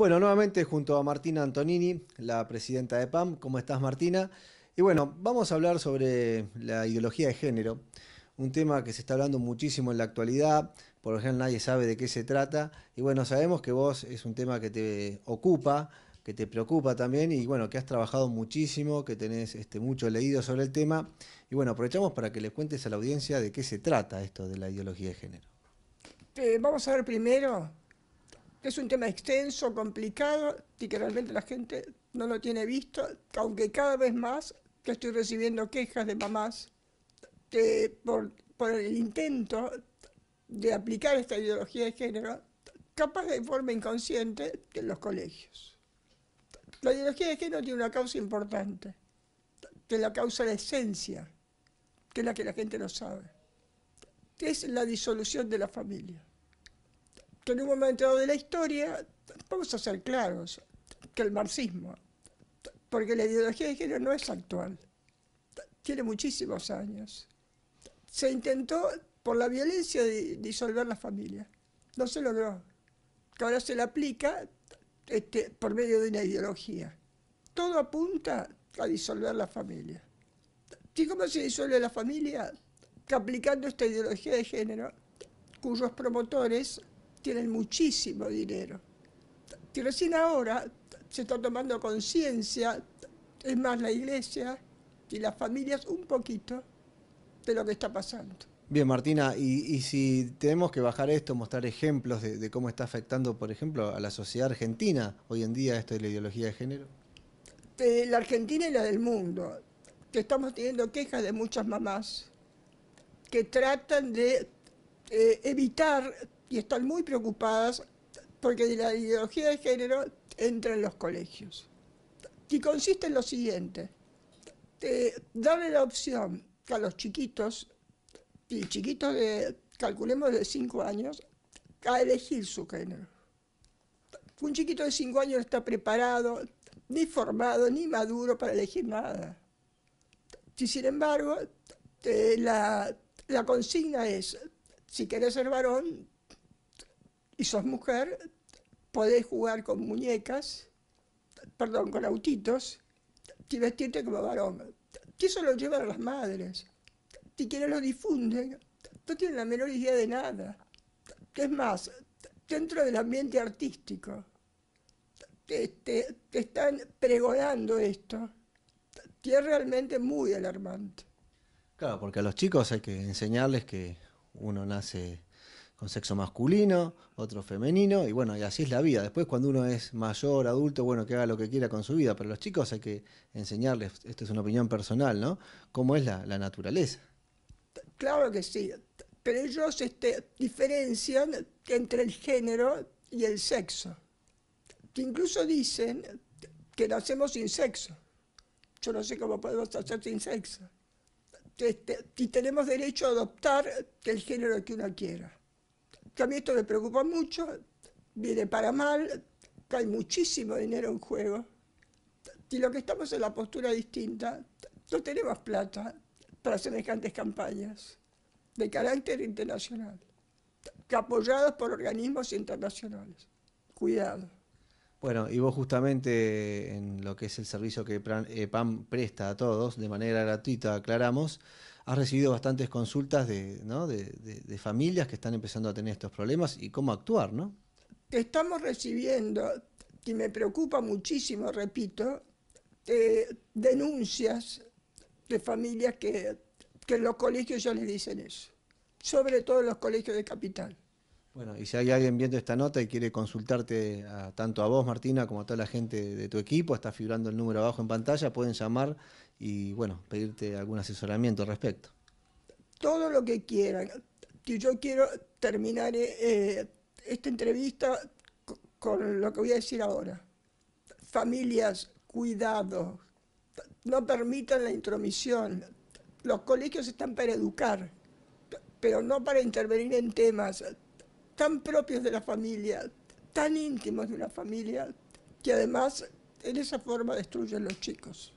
Bueno, nuevamente junto a Martina Antonini, la presidenta de PAM. ¿Cómo estás, Martina? Y bueno, vamos a hablar sobre la ideología de género, un tema que se está hablando muchísimo en la actualidad, por lo general nadie sabe de qué se trata, y bueno, sabemos que vos es un tema que te ocupa, que te preocupa también, y bueno, que has trabajado muchísimo, que tenés este, mucho leído sobre el tema, y bueno, aprovechamos para que le cuentes a la audiencia de qué se trata esto de la ideología de género. Eh, vamos a ver primero es un tema extenso, complicado y que realmente la gente no lo tiene visto, aunque cada vez más que estoy recibiendo quejas de mamás por, el intento de aplicar esta ideología de género, capaz de forma inconsciente, en los colegios. La ideología de género tiene una causa importante, que la causa la esencia, que es la que la gente no sabe, que es la disolución de la familia que en un momento de la historia, vamos a ser claros, que el marxismo, porque la ideología de género no es actual, tiene muchísimos años. Se intentó por la violencia disolver la familia, no se logró, que ahora se la aplica este, por medio de una ideología. Todo apunta a disolver la familia. ¿Y cómo se disuelve la familia? aplicando esta ideología de género, cuyos promotores tienen muchísimo dinero. Que recién ahora se está tomando conciencia, es más la iglesia y las familias un poquito de lo que está pasando. Bien, Martina, y, si tenemos que bajar esto, mostrar ejemplos de, cómo está afectando, por ejemplo, a la sociedad argentina hoy en día esto de la ideología de género. Eh, la Argentina y la del mundo, que estamos teniendo quejas de muchas mamás que tratan de eh, evitar y están muy preocupadas porque la ideología de género entra en los colegios. Y consiste en lo siguiente, eh, darle la opción a los chiquitos, y chiquitos de, calculemos de 5 años, a elegir su género. Un chiquito de 5 años no está preparado, ni formado, ni maduro para elegir nada. Y sin embargo, eh, la, consigna es, si querés ser varón, y sos mujer, podés jugar con muñecas, perdón, con autitos, y vestirte como varón. Y eso lo llevan las madres. Si quienes lo difunden no tienen la menor idea de nada. Es más, dentro del ambiente artístico, te, este, están pregonando esto, Y es realmente muy alarmante. Claro, porque a los chicos hay que enseñarles que uno nace con sexo masculino, otro femenino, y bueno, y así es la vida. Después cuando uno es mayor, adulto, bueno, que haga lo que quiera con su vida, pero los chicos hay que enseñarles, esto es una opinión personal, ¿no? ¿Cómo es la, naturaleza? Claro que sí, pero ellos este, diferencian entre el género y el sexo. Incluso dicen que nacemos sin sexo. Yo no sé cómo podemos hacer sin sexo. Este, y tenemos derecho a adoptar el género que uno quiera a mí esto me preocupa mucho, viene para mal, cae muchísimo dinero en juego. Y lo que estamos en la postura distinta, no tenemos plata para semejantes campañas de carácter internacional, que apoyadas por organismos internacionales. Cuidado. Bueno, y vos justamente en lo que es el servicio que PAN eh, presta a todos de manera gratuita, aclaramos, has recibido bastantes consultas de, familias que están empezando a tener estos problemas y cómo actuar, ¿no? Estamos recibiendo, y me preocupa muchísimo, repito, eh, denuncias de familias que, en los colegios ya les dicen eso, sobre todo en los colegios de capital. Bueno, y si hay alguien viendo esta nota y quiere consultarte tanto a vos, Martina, como a toda la gente de tu equipo, está figurando el número abajo en pantalla, pueden llamar y bueno, pedirte algún asesoramiento al respecto. Todo lo que quieran. Yo quiero terminar eh, eh, esta entrevista con lo que voy a decir ahora. Familias, cuidado, no permitan la intromisión. Los colegios están para educar, pero no para intervenir en temas tan propios de la familia, tan íntimos de una familia, que además en esa forma destruyen los chicos.